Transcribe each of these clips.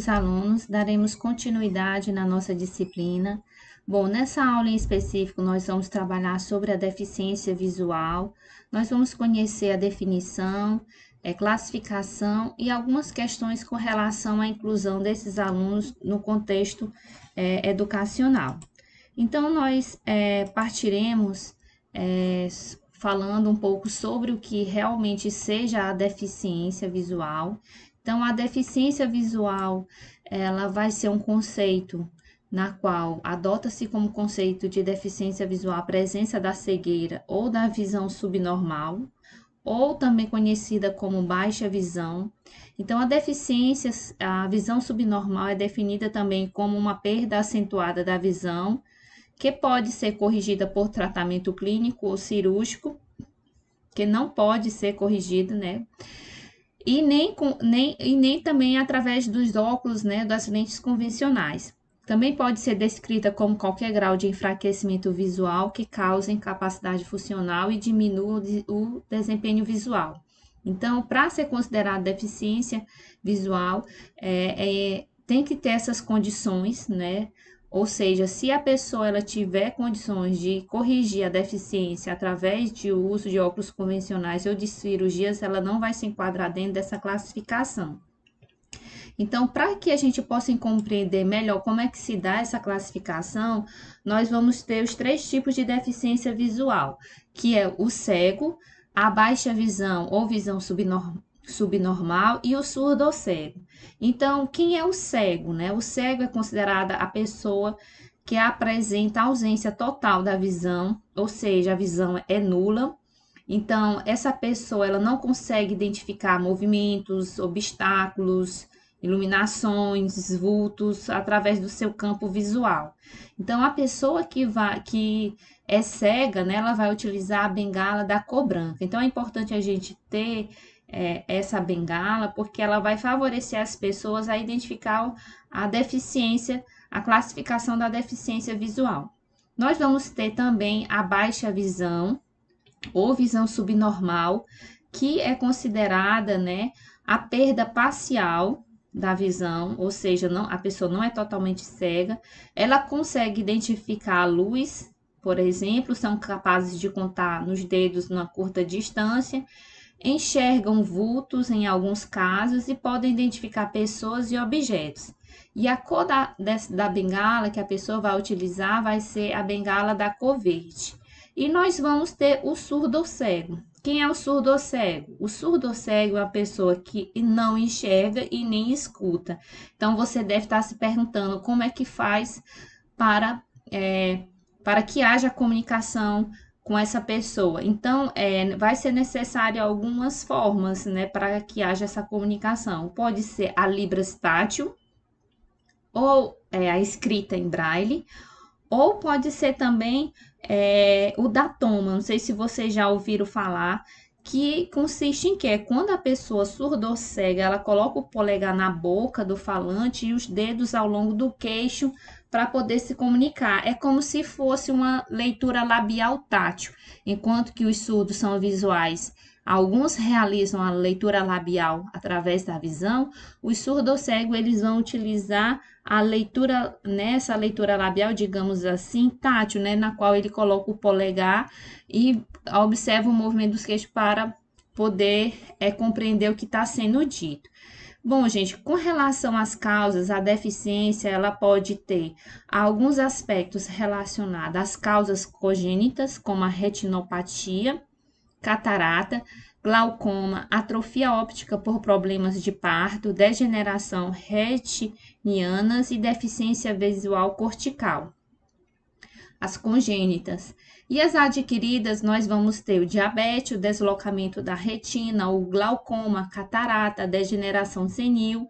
caros alunos, daremos continuidade na nossa disciplina. Bom, nessa aula em específico, nós vamos trabalhar sobre a deficiência visual, nós vamos conhecer a definição, é, classificação e algumas questões com relação à inclusão desses alunos no contexto é, educacional. Então, nós é, partiremos é, falando um pouco sobre o que realmente seja a deficiência visual então, a deficiência visual, ela vai ser um conceito na qual adota-se como conceito de deficiência visual a presença da cegueira ou da visão subnormal, ou também conhecida como baixa visão. Então, a deficiência, a visão subnormal é definida também como uma perda acentuada da visão, que pode ser corrigida por tratamento clínico ou cirúrgico, que não pode ser corrigida, né? e nem, com, nem, e nem também através dos óculos, né, das lentes convencionais. Também pode ser descrita como qualquer grau de enfraquecimento visual que cause incapacidade funcional e diminua o desempenho visual. Então, para ser considerada deficiência visual, é, é, tem que ter essas condições, né, ou seja, se a pessoa ela tiver condições de corrigir a deficiência através de uso de óculos convencionais ou de cirurgias, ela não vai se enquadrar dentro dessa classificação. Então, para que a gente possa compreender melhor como é que se dá essa classificação, nós vamos ter os três tipos de deficiência visual, que é o cego, a baixa visão ou visão subnormal subnormal e o surdo ou cego. Então, quem é o cego? Né? O cego é considerada a pessoa que apresenta ausência total da visão, ou seja, a visão é nula. Então, essa pessoa ela não consegue identificar movimentos, obstáculos, iluminações, vultos através do seu campo visual. Então, a pessoa que vai que é cega, né, ela vai utilizar a bengala da cor branca. Então, é importante a gente ter é, essa bengala, porque ela vai favorecer as pessoas a identificar a deficiência, a classificação da deficiência visual. Nós vamos ter também a baixa visão ou visão subnormal, que é considerada, né, a perda parcial da visão, ou seja, não, a pessoa não é totalmente cega, ela consegue identificar a luz, por exemplo, são capazes de contar nos dedos numa curta distância, enxergam vultos em alguns casos e podem identificar pessoas e objetos. E a cor da, da bengala que a pessoa vai utilizar vai ser a bengala da cor verde. E nós vamos ter o surdo cego. Quem é o surdo cego? O surdo cego é a pessoa que não enxerga e nem escuta. Então você deve estar se perguntando como é que faz para, é, para que haja comunicação com essa pessoa. Então, é, vai ser necessário algumas formas, né, para que haja essa comunicação. Pode ser a Libras estátil, ou é, a escrita em braille, ou pode ser também é, o datoma. Não sei se vocês já ouviram falar, que consiste em que é quando a pessoa surda ou cega, ela coloca o polegar na boca do falante e os dedos ao longo do queixo para poder se comunicar. É como se fosse uma leitura labial tátil, enquanto que os surdos são visuais. Alguns realizam a leitura labial através da visão, os surdos cegos eles vão utilizar a leitura, nessa né, leitura labial, digamos assim, tátil, né, na qual ele coloca o polegar e observa o movimento dos queixos para poder é, compreender o que está sendo dito. Bom, gente, com relação às causas, a deficiência ela pode ter alguns aspectos relacionados às causas congênitas, como a retinopatia, catarata, glaucoma, atrofia óptica por problemas de parto, degeneração retinianas e deficiência visual cortical. As congênitas, e as adquiridas, nós vamos ter o diabetes, o deslocamento da retina, o glaucoma, catarata, degeneração senil,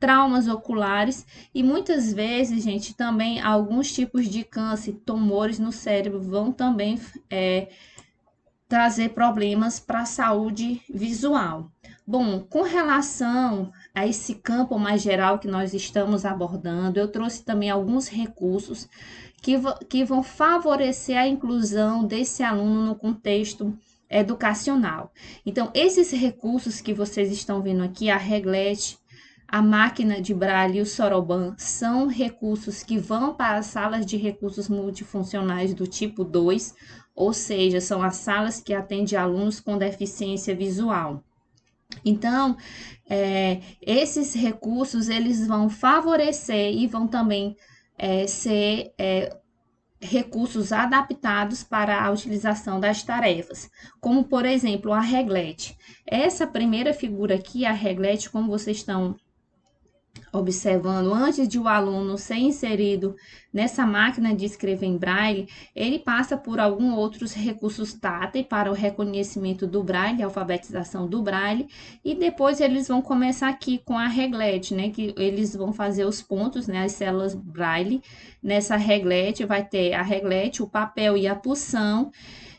traumas oculares e muitas vezes, gente, também alguns tipos de câncer, tumores no cérebro vão também é, trazer problemas para a saúde visual. Bom, com relação a esse campo mais geral que nós estamos abordando, eu trouxe também alguns recursos que, que vão favorecer a inclusão desse aluno no contexto educacional. Então, esses recursos que vocês estão vendo aqui, a reglete, a máquina de Braille e o Soroban são recursos que vão para as salas de recursos multifuncionais do tipo 2, ou seja, são as salas que atendem alunos com deficiência visual. Então, é, esses recursos eles vão favorecer e vão também é, ser é, recursos adaptados para a utilização das tarefas, como por exemplo a reglete. Essa primeira figura aqui, a reglete, como vocês estão observando antes de o aluno ser inserido nessa máquina de escrever em braille, ele passa por alguns outros recursos táteis para o reconhecimento do braille, alfabetização do braille, e depois eles vão começar aqui com a reglete, né, que eles vão fazer os pontos, né, as células braille. Nessa reglete vai ter a reglete, o papel e a pulsão,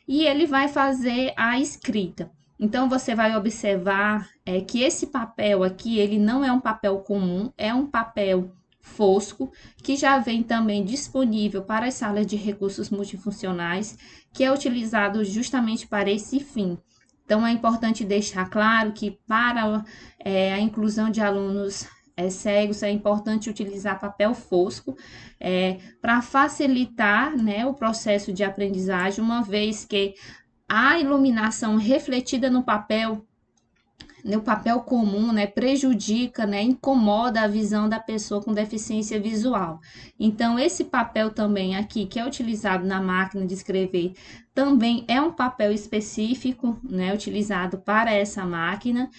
e ele vai fazer a escrita. Então você vai observar é, que esse papel aqui ele não é um papel comum, é um papel fosco que já vem também disponível para as salas de recursos multifuncionais, que é utilizado justamente para esse fim. Então é importante deixar claro que para é, a inclusão de alunos é, cegos é importante utilizar papel fosco é, para facilitar né, o processo de aprendizagem, uma vez que a iluminação refletida no papel no né, papel comum, né, prejudica, né, incomoda a visão da pessoa com deficiência visual. Então, esse papel também aqui, que é utilizado na máquina de escrever, também é um papel específico, né, utilizado para essa máquina.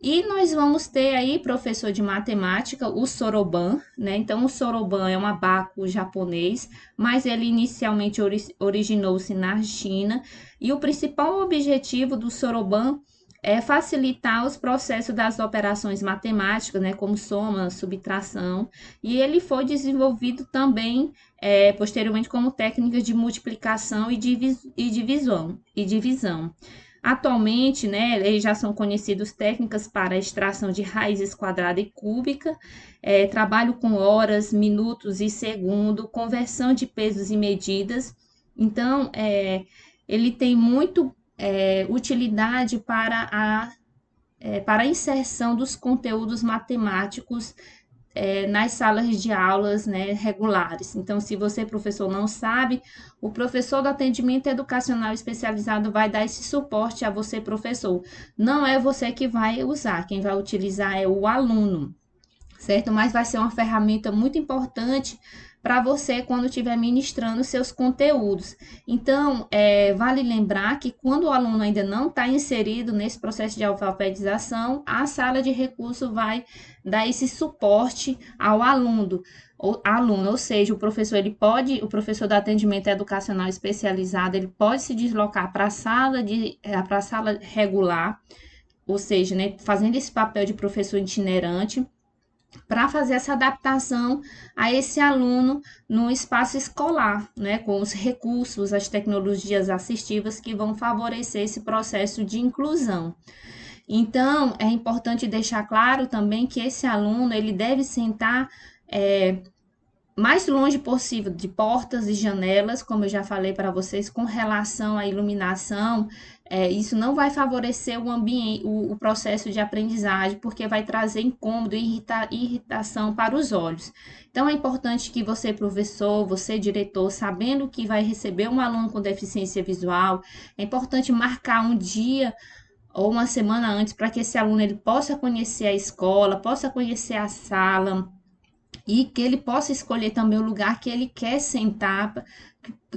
E nós vamos ter aí, professor de matemática, o soroban, né? Então, o soroban é um abaco japonês, mas ele inicialmente ori originou-se na China, e o principal objetivo do soroban é facilitar os processos das operações matemáticas, né, como soma, subtração, e ele foi desenvolvido também é, posteriormente como técnicas de multiplicação e, divis e divisão. E divisão. Atualmente, né, eles já são conhecidos técnicas para extração de raízes quadrada e cúbica, é, trabalho com horas, minutos e segundo, conversão de pesos e medidas. Então, é, ele tem muito é, utilidade para a, é, para a inserção dos conteúdos matemáticos é, nas salas de aulas né, regulares. Então, se você, professor, não sabe, o professor do atendimento educacional especializado vai dar esse suporte a você, professor. Não é você que vai usar, quem vai utilizar é o aluno, certo? Mas vai ser uma ferramenta muito importante para você quando estiver ministrando seus conteúdos. Então, é, vale lembrar que quando o aluno ainda não está inserido nesse processo de alfabetização, a sala de recurso vai dar esse suporte ao aluno. Ou, aluno, ou seja, o professor ele pode, o professor do atendimento educacional especializado, ele pode se deslocar para a sala de é, para a sala regular, ou seja, né, fazendo esse papel de professor itinerante para fazer essa adaptação a esse aluno no espaço escolar, né, com os recursos, as tecnologias assistivas que vão favorecer esse processo de inclusão. Então, é importante deixar claro também que esse aluno ele deve sentar é, mais longe possível de portas e janelas, como eu já falei para vocês, com relação à iluminação é, isso não vai favorecer o ambiente, o, o, processo de aprendizagem, porque vai trazer incômodo e irrita, irritação para os olhos. Então, é importante que você, professor, você, diretor, sabendo que vai receber um aluno com deficiência visual, é importante marcar um dia ou uma semana antes para que esse aluno ele possa conhecer a escola, possa conhecer a sala e que ele possa escolher também o lugar que ele quer sentar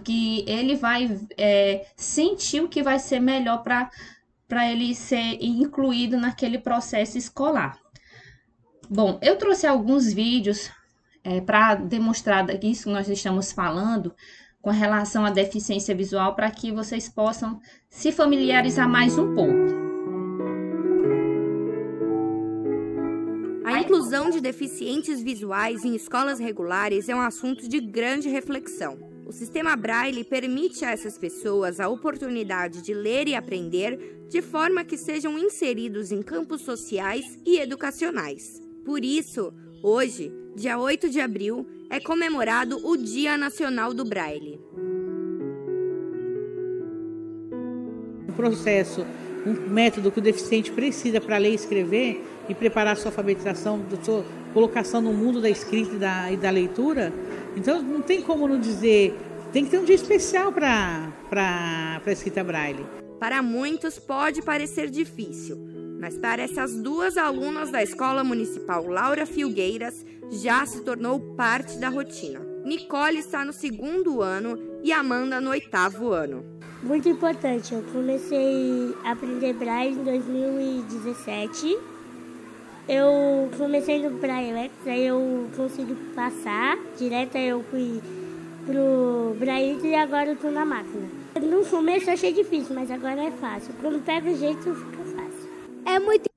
que ele vai é, sentir o que vai ser melhor para ele ser incluído naquele processo escolar. Bom, eu trouxe alguns vídeos é, para demonstrar isso que nós estamos falando com relação à deficiência visual para que vocês possam se familiarizar mais um pouco. A inclusão de deficientes visuais em escolas regulares é um assunto de grande reflexão. O sistema Braille permite a essas pessoas a oportunidade de ler e aprender de forma que sejam inseridos em campos sociais e educacionais. Por isso, hoje, dia 8 de abril, é comemorado o Dia Nacional do Braille. O processo, um método que o deficiente precisa para ler e escrever e preparar sua alfabetização, sua colocação no mundo da escrita e da, e da leitura, então não tem como não dizer. Tem que ter um dia especial para a escrita braille. Para muitos pode parecer difícil, mas para essas duas alunas da Escola Municipal Laura Filgueiras já se tornou parte da rotina. Nicole está no segundo ano e Amanda no oitavo ano. Muito importante, eu comecei a aprender braille em 2017 eu comecei no Braillex, aí eu consegui passar direto, aí eu fui pro Braillex e agora eu tô na máquina. No começo eu achei difícil, mas agora é fácil. Quando pega o jeito, fica fácil. É muito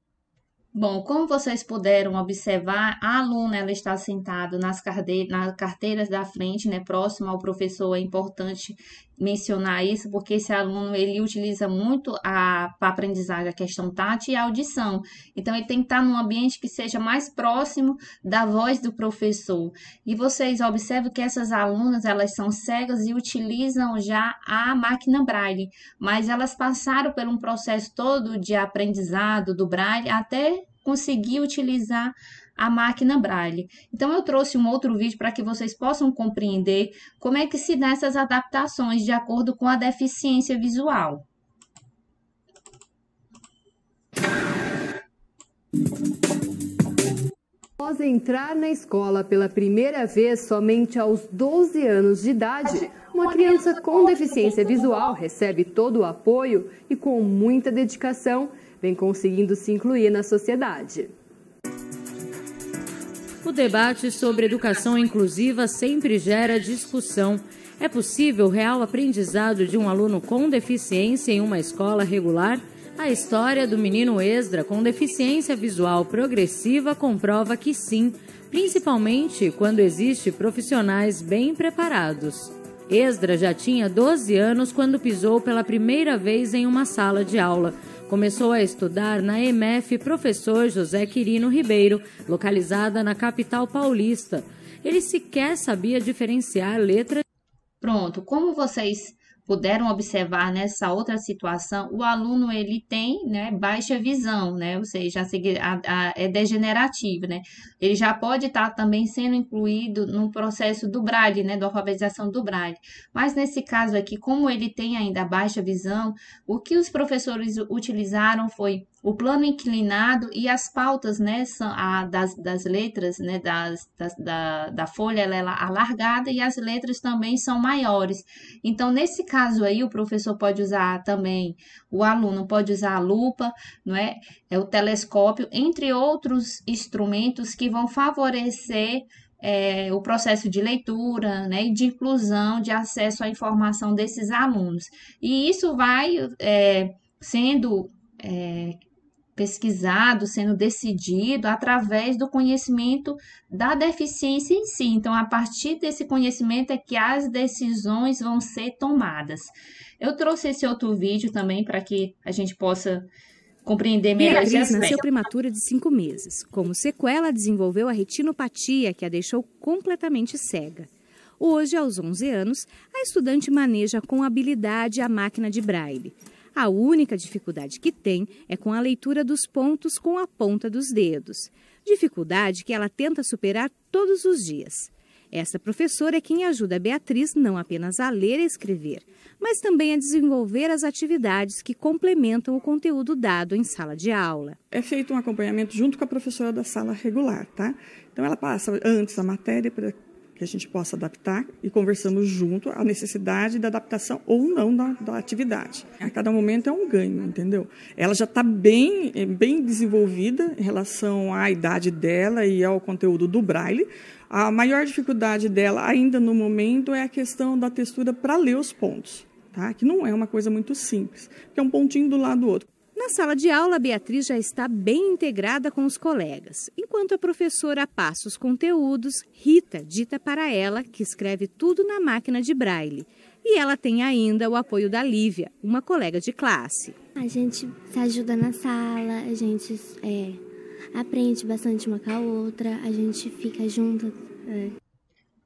Bom, como vocês puderam observar, a aluna ela está sentada nas, carteiras da frente, né, próximo ao professor. É importante mencionar isso, porque esse aluno ele utiliza muito a, aprendizagem a questão tática e a audição. Então ele tem que estar num ambiente que seja mais próximo da voz do professor. E vocês observam que essas alunas elas são cegas e utilizam já a máquina Braille, mas elas passaram por um processo todo de aprendizado do Braille até conseguir utilizar a máquina Braille. Então, eu trouxe um outro vídeo para que vocês possam compreender como é que se dá essas adaptações de acordo com a deficiência visual. Após entrar na escola pela primeira vez somente aos 12 anos de idade, uma criança com deficiência visual recebe todo o apoio e, com muita dedicação, vem conseguindo se incluir na sociedade. O debate sobre educação inclusiva sempre gera discussão. É possível real aprendizado de um aluno com deficiência em uma escola regular? A história do menino Esdra com deficiência visual progressiva comprova que sim, principalmente quando existe profissionais bem preparados. Esdra já tinha 12 anos quando pisou pela primeira vez em uma sala de aula. Começou a estudar na MF Professor José Quirino Ribeiro, localizada na capital paulista. Ele sequer sabia diferenciar letras. Pronto, como vocês puderam observar nessa outra situação, o aluno ele tem né, baixa visão, né, ou seja, a, é degenerativo, né, ele já pode estar tá também sendo incluído no processo do Braille, né, da alfabetização do Braille, mas nesse caso aqui, como ele tem ainda baixa visão, o que os professores utilizaram foi o plano inclinado e as pautas né, são a, das, das letras, né, das, das, da, da folha ela é alargada e as letras também são maiores. Então, nesse caso aí, o professor pode usar também, o aluno pode usar a lupa, não é? é o telescópio, entre outros instrumentos que vão favorecer é, o processo de leitura né, e de inclusão, de acesso à informação desses alunos. E isso vai é, sendo. É, pesquisado, sendo decidido através do conhecimento da deficiência em si. Então, a partir desse conhecimento é que as decisões vão ser tomadas. Eu trouxe esse outro vídeo também para que a gente possa compreender melhor Beatriz criança nasceu prematura de 5 meses. Como sequela, desenvolveu a retinopatia, que a deixou completamente cega. Hoje, aos 11 anos, a estudante maneja com habilidade a máquina de braille. A única dificuldade que tem é com a leitura dos pontos com a ponta dos dedos, dificuldade que ela tenta superar todos os dias. Esta professora é quem ajuda a Beatriz não apenas a ler e escrever, mas também a desenvolver as atividades que complementam o conteúdo dado em sala de aula. É feito um acompanhamento junto com a professora da sala regular, tá? Então ela passa antes a matéria para que a gente possa adaptar e conversamos junto a necessidade da adaptação ou não da, da atividade. A cada momento é um ganho, entendeu? Ela já está bem, é, bem desenvolvida em relação à idade dela e ao conteúdo do braille. A maior dificuldade dela, ainda no momento, é a questão da textura para ler os pontos, tá? que não é uma coisa muito simples, que é um pontinho do lado do outro. Na sala de aula, Beatriz já está bem integrada com os colegas. Enquanto a professora passa os conteúdos, Rita dita para ela que escreve tudo na máquina de braille. E ela tem ainda o apoio da Lívia, uma colega de classe. A gente se ajuda na sala, a gente é, aprende bastante uma com a outra, a gente fica junto. É.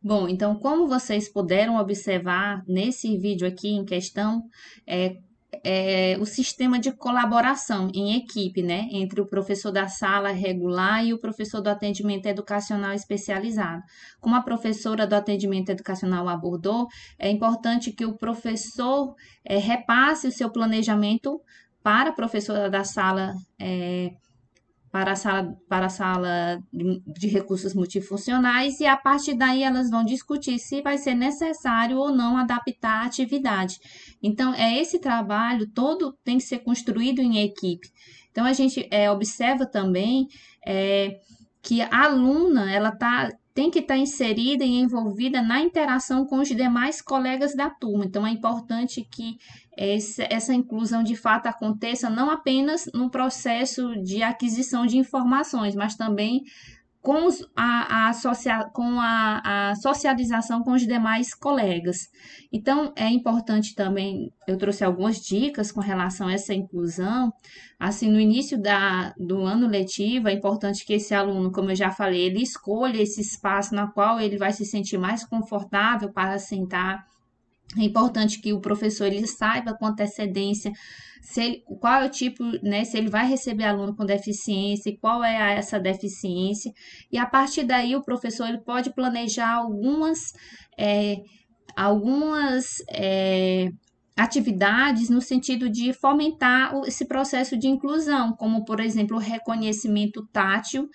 Bom, então como vocês puderam observar nesse vídeo aqui em questão, é, é, o sistema de colaboração em equipe, né, entre o professor da sala regular e o professor do atendimento educacional especializado. Como a professora do atendimento educacional abordou, é importante que o professor é, repasse o seu planejamento para a professora da sala regular. É, para a sala, para a sala de, de recursos multifuncionais e a partir daí elas vão discutir se vai ser necessário ou não adaptar a atividade. Então, é esse trabalho todo tem que ser construído em equipe. Então, a gente é, observa também é, que a aluna, ela está tem que estar inserida e envolvida na interação com os demais colegas da turma. Então, é importante que essa inclusão de fato aconteça não apenas no processo de aquisição de informações, mas também com, os, a, a associa, com a, a, socialização com os demais colegas. Então, é importante também, eu trouxe algumas dicas com relação a essa inclusão. Assim, no início da, do ano letivo, é importante que esse aluno, como eu já falei, ele escolha esse espaço na qual ele vai se sentir mais confortável para sentar é importante que o professor ele saiba com antecedência se ele, qual é o tipo, né, se ele vai receber aluno com deficiência e qual é essa deficiência. E a partir daí o professor ele pode planejar algumas, é, algumas é, atividades no sentido de fomentar esse processo de inclusão, como por exemplo o reconhecimento tátil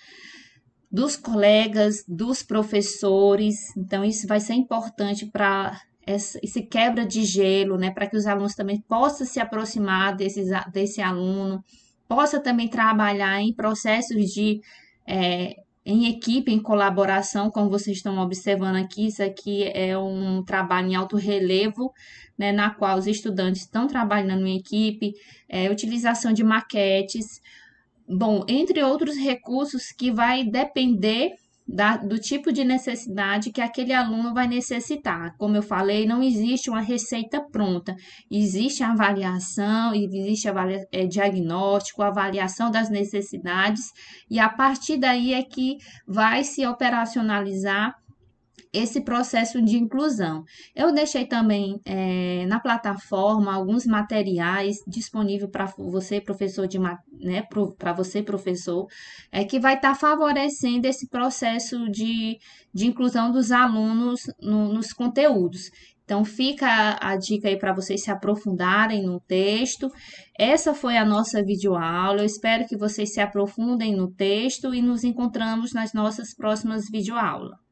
dos colegas, dos professores. Então, isso vai ser importante para essa, quebra de gelo, né, para que os alunos também possam se aproximar desses, desse aluno, possa também trabalhar em processos de é, em equipe, em colaboração, como vocês estão observando aqui, isso aqui é um trabalho em alto relevo, né, na qual os estudantes estão trabalhando em equipe, é, utilização de maquetes, bom, entre outros recursos que vai depender da, do tipo de necessidade que aquele aluno vai necessitar. Como eu falei, não existe uma receita pronta, existe avaliação, existe avalia, é, diagnóstico, avaliação das necessidades, e a partir daí é que vai se operacionalizar esse processo de inclusão. Eu deixei também é, na plataforma alguns materiais disponíveis para você, professor de né, para você, professor, é, que vai estar tá favorecendo esse processo de, de inclusão dos alunos no, nos conteúdos. Então, fica a dica aí para vocês se aprofundarem no texto. Essa foi a nossa videoaula. Eu espero que vocês se aprofundem no texto e nos encontramos nas nossas próximas videoaulas.